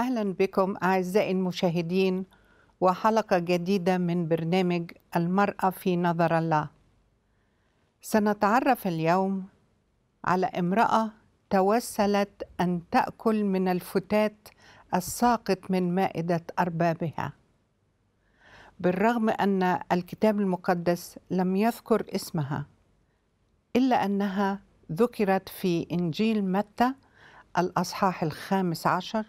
أهلا بكم أعزائي المشاهدين وحلقة جديدة من برنامج المرأة في نظر الله. سنتعرف اليوم على امرأة توسلت أن تأكل من الفتات الساقط من مائدة أربابها. بالرغم أن الكتاب المقدس لم يذكر اسمها إلا أنها ذكرت في إنجيل متى الأصحاح الخامس عشر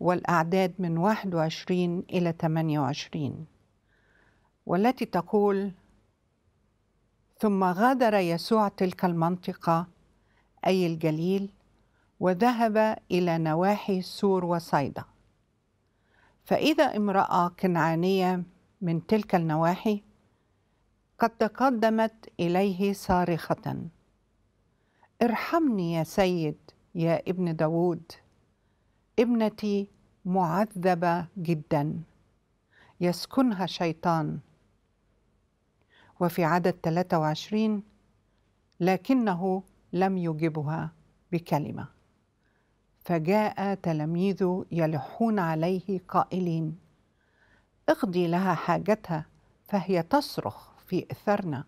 والأعداد من 21 إلى 28 والتي تقول ثم غادر يسوع تلك المنطقة أي الجليل وذهب إلى نواحي سور وصيدا فإذا امرأة كنعانية من تلك النواحي قد تقدمت إليه صارخة ارحمني يا سيد يا ابن داود ابنتي معذبه جدا يسكنها شيطان وفي عدد 23 لكنه لم يجبها بكلمه فجاء تلاميذه يلحون عليه قائلين اقضي لها حاجتها فهي تصرخ في اثرنا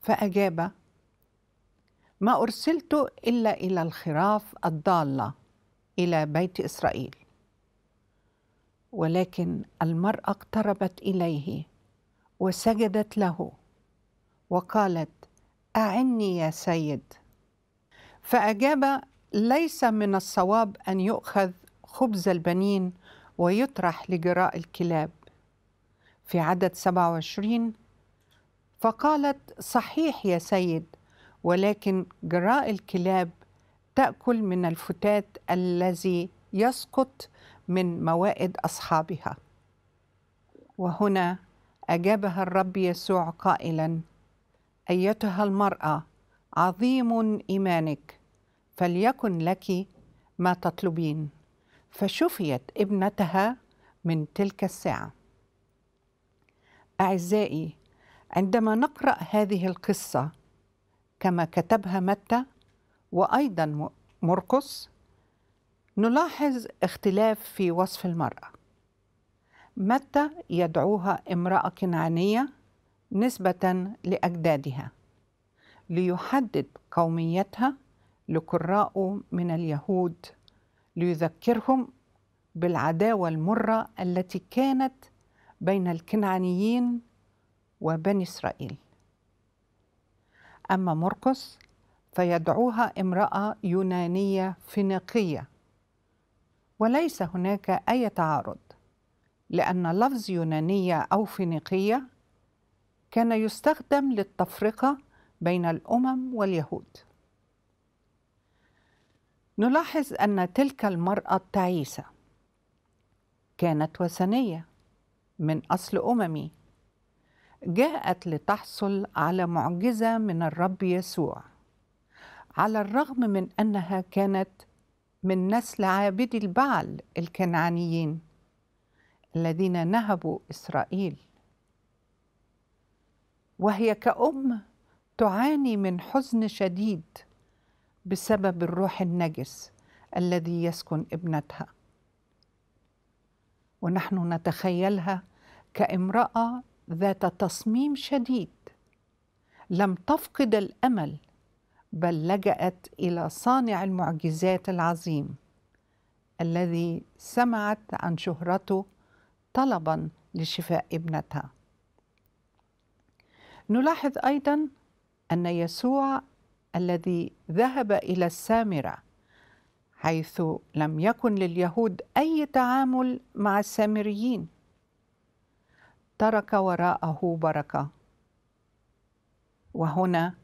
فاجاب ما ارسلت الا الى الخراف الضاله الى بيت اسرائيل ولكن المراه اقتربت اليه وسجدت له وقالت اعني يا سيد فاجاب ليس من الصواب ان يؤخذ خبز البنين ويطرح لجراء الكلاب في عدد 27 فقالت صحيح يا سيد ولكن جراء الكلاب تأكل من الفتات الذي يسقط من موائد أصحابها وهنا أجابها الرب يسوع قائلا أيتها المرأة عظيم إيمانك فليكن لك ما تطلبين فشفيت ابنتها من تلك الساعة أعزائي عندما نقرأ هذه القصة كما كتبها متى وأيضا مرقس نلاحظ اختلاف في وصف المرأة متى يدعوها امرأة كنعانية نسبة لأجدادها ليحدد قوميتها لقراءه من اليهود ليذكرهم بالعداوة المرة التي كانت بين الكنعانيين وبني إسرائيل أما مرقس فيدعوها امرأة يونانية فينيقية وليس هناك أي تعارض لأن لفظ يونانية أو فينيقية كان يستخدم للتفرقة بين الأمم واليهود نلاحظ أن تلك المرأة التعيسة كانت وثنية من أصل أممي جاءت لتحصل على معجزة من الرب يسوع على الرغم من أنها كانت من نسل عابدي البعل الكنعانيين الذين نهبوا إسرائيل وهي كأم تعاني من حزن شديد بسبب الروح النجس الذي يسكن ابنتها ونحن نتخيلها كامراه ذات تصميم شديد لم تفقد الامل بل لجأت إلى صانع المعجزات العظيم الذي سمعت عن شهرته طلبا لشفاء ابنتها نلاحظ ايضا ان يسوع الذي ذهب الى السامره حيث لم يكن لليهود اي تعامل مع السامريين ترك وراءه بركه وهنا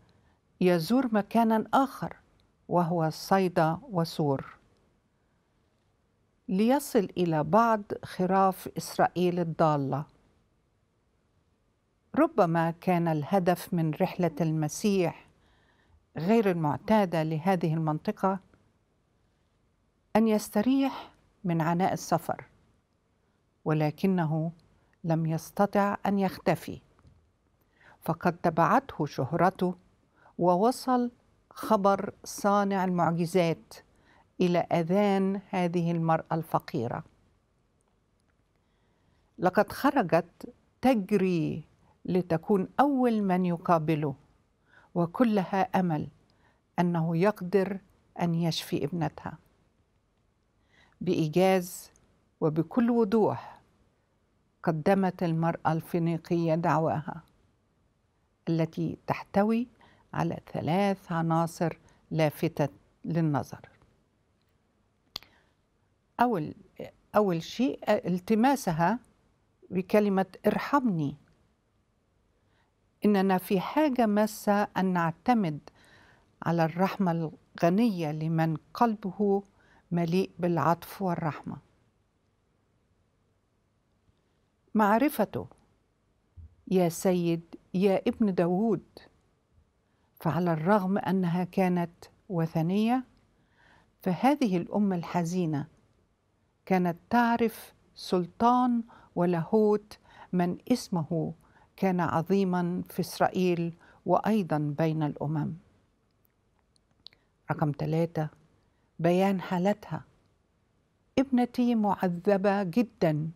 يزور مكانا آخر وهو صيدا وسور ليصل إلى بعض خراف إسرائيل الضالة ربما كان الهدف من رحلة المسيح غير المعتادة لهذه المنطقة أن يستريح من عناء السفر ولكنه لم يستطع أن يختفي فقد تبعته شهرته ووصل خبر صانع المعجزات الى اذان هذه المراه الفقيره لقد خرجت تجري لتكون اول من يقابله وكلها امل انه يقدر ان يشفي ابنتها بايجاز وبكل وضوح قدمت المراه الفينيقيه دعواها التي تحتوي على ثلاث عناصر لافتة للنظر أول, أول شيء التماسها بكلمة ارحمني إننا في حاجة ماسة أن نعتمد على الرحمة الغنية لمن قلبه مليء بالعطف والرحمة معرفته يا سيد يا ابن داوود فعلى الرغم انها كانت وثنيه فهذه الامه الحزينه كانت تعرف سلطان ولاهوت من اسمه كان عظيما في اسرائيل وايضا بين الامم رقم ثلاثه بيان حالتها ابنتي معذبه جدا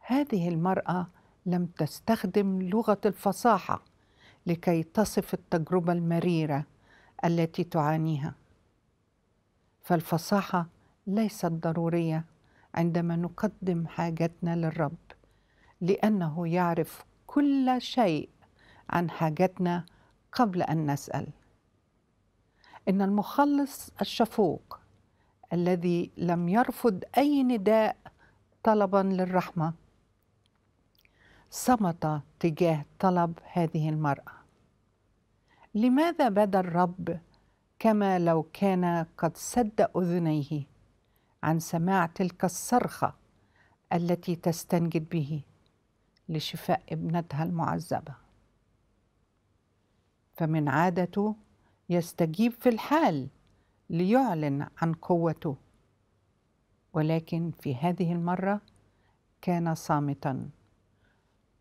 هذه المراه لم تستخدم لغه الفصاحه لكي تصف التجربه المريره التي تعانيها فالفصاحه ليست ضروريه عندما نقدم حاجتنا للرب لانه يعرف كل شيء عن حاجتنا قبل ان نسال ان المخلص الشفوق الذي لم يرفض اي نداء طلبا للرحمه صمت تجاه طلب هذه المراه لماذا بدا الرب كما لو كان قد سد اذنيه عن سماع تلك الصرخه التي تستنجد به لشفاء ابنتها المعذبه فمن عادته يستجيب في الحال ليعلن عن قوته ولكن في هذه المره كان صامتا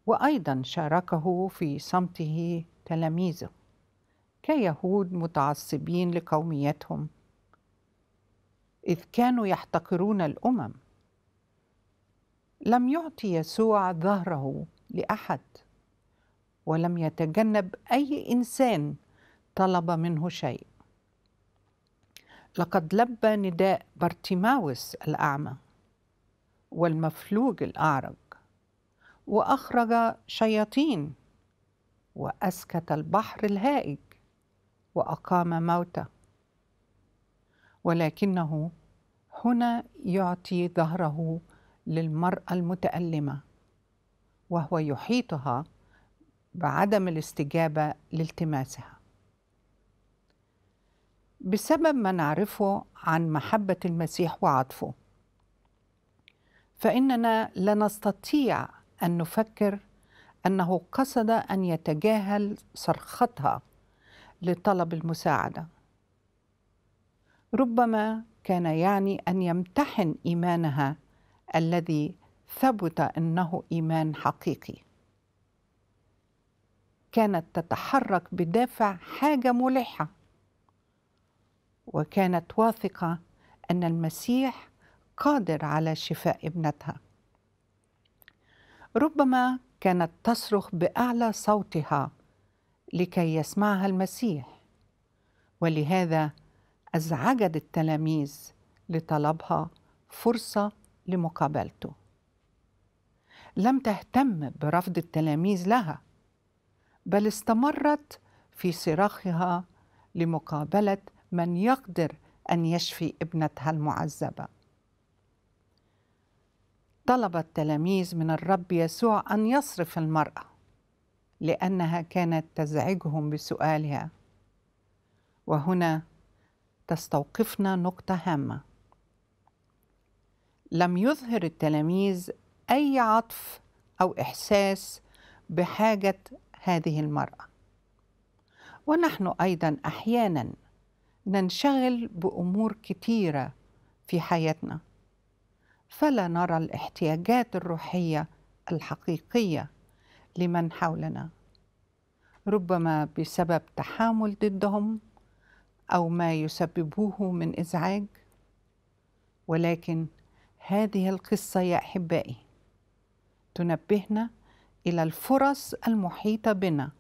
وايضا شاركه في صمته تلاميذه كيهود متعصبين لقوميتهم اذ كانوا يحتقرون الامم لم يعطي يسوع ظهره لاحد ولم يتجنب اي انسان طلب منه شيء لقد لبى نداء بارتيماوس الاعمى والمفلوج الاعرج واخرج شياطين واسكت البحر الهائج واقام موتى ولكنه هنا يعطي ظهره للمراه المتالمه وهو يحيطها بعدم الاستجابه لالتماسها بسبب ما نعرفه عن محبه المسيح وعطفه فاننا لا نستطيع ان نفكر انه قصد ان يتجاهل صرختها لطلب المساعده ربما كان يعني ان يمتحن ايمانها الذي ثبت انه ايمان حقيقي كانت تتحرك بدافع حاجه ملحه وكانت واثقه ان المسيح قادر على شفاء ابنتها ربما كانت تصرخ باعلى صوتها لكي يسمعها المسيح ولهذا ازعجت التلاميذ لطلبها فرصه لمقابلته لم تهتم برفض التلاميذ لها بل استمرت في صراخها لمقابله من يقدر ان يشفي ابنتها المعذبه طلب التلاميذ من الرب يسوع ان يصرف المراه لانها كانت تزعجهم بسؤالها وهنا تستوقفنا نقطه هامه لم يظهر التلاميذ اي عطف او احساس بحاجه هذه المراه ونحن ايضا احيانا ننشغل بامور كتيره في حياتنا فلا نرى الاحتياجات الروحيه الحقيقيه لمن حولنا ربما بسبب تحامل ضدهم او ما يسببوه من ازعاج ولكن هذه القصه يا احبائي تنبهنا الى الفرص المحيطه بنا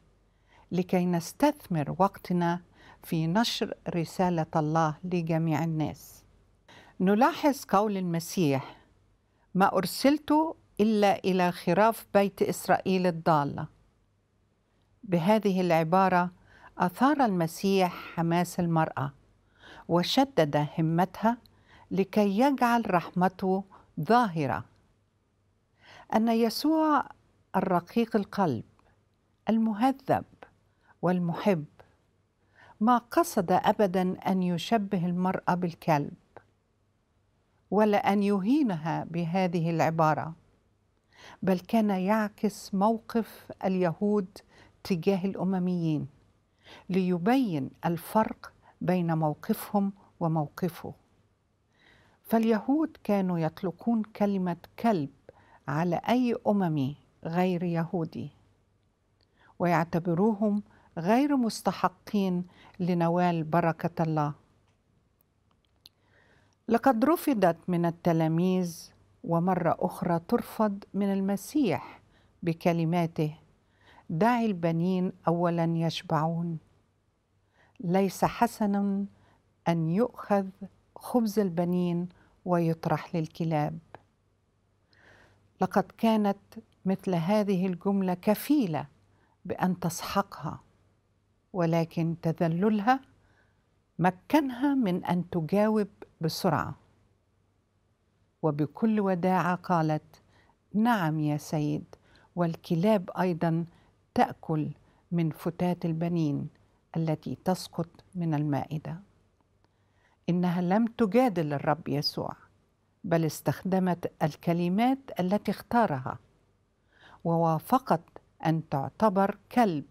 لكي نستثمر وقتنا في نشر رساله الله لجميع الناس نلاحظ قول المسيح ما ارسلت إلا إلى خراف بيت إسرائيل الضالة بهذه العبارة أثار المسيح حماس المرأة وشدد همتها لكي يجعل رحمته ظاهرة أن يسوع الرقيق القلب المهذب والمحب ما قصد ابدا ان يشبه المراه بالكلب ولا ان يهينها بهذه العباره بل كان يعكس موقف اليهود تجاه الامميين ليبين الفرق بين موقفهم وموقفه فاليهود كانوا يطلقون كلمه كلب على اي اممي غير يهودي ويعتبروهم غير مستحقين لنوال بركه الله لقد رفضت من التلاميذ ومره اخرى ترفض من المسيح بكلماته دع البنين اولا يشبعون ليس حسنا ان يؤخذ خبز البنين ويطرح للكلاب لقد كانت مثل هذه الجمله كفيله بان تسحقها ولكن تذللها مكنها من ان تجاوب بسرعه وبكل وداعه قالت نعم يا سيد والكلاب ايضا تاكل من فتات البنين التي تسقط من المائده انها لم تجادل الرب يسوع بل استخدمت الكلمات التي اختارها ووافقت ان تعتبر كلب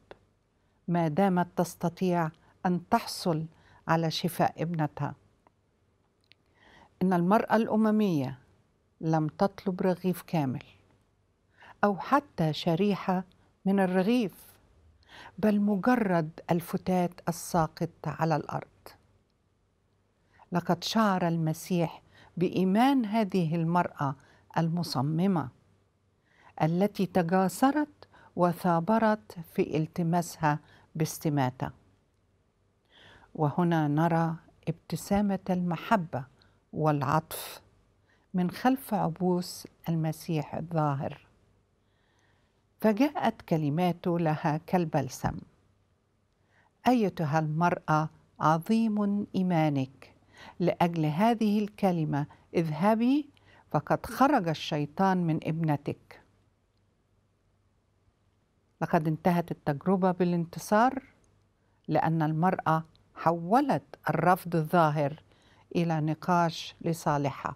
ما دامت تستطيع ان تحصل على شفاء ابنتها ان المراه الامميه لم تطلب رغيف كامل او حتى شريحه من الرغيف بل مجرد الفتات الساقط على الارض لقد شعر المسيح بايمان هذه المراه المصممه التي تجاسرت وثابرت في التماسها باستماته وهنا نرى ابتسامه المحبه والعطف من خلف عبوس المسيح الظاهر فجاءت كلماته لها كالبلسم ايتها المراه عظيم ايمانك لاجل هذه الكلمه اذهبي فقد خرج الشيطان من ابنتك لقد انتهت التجربه بالانتصار لان المراه حولت الرفض الظاهر الى نقاش لصالحها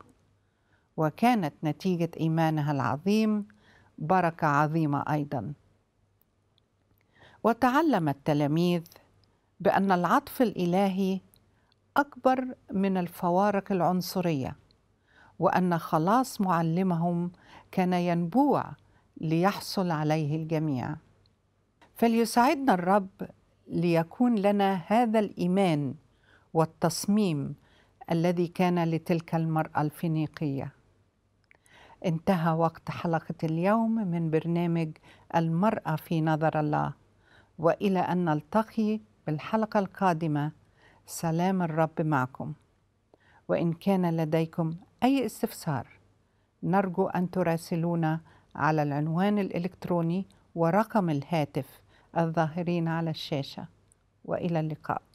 وكانت نتيجة إيمانها العظيم بركة عظيمة أيضا وتعلم التلاميذ بأن العطف الإلهي أكبر من الفوارق العنصرية وأن خلاص معلمهم كان ينبوع ليحصل عليه الجميع فليساعدنا الرب ليكون لنا هذا الإيمان والتصميم الذي كان لتلك المرأة الفينيقية انتهى وقت حلقة اليوم من برنامج المرأة في نظر الله وإلى أن نلتقي بالحلقة القادمة سلام الرب معكم وإن كان لديكم أي استفسار نرجو أن تراسلونا على العنوان الإلكتروني ورقم الهاتف الظاهرين على الشاشة وإلى اللقاء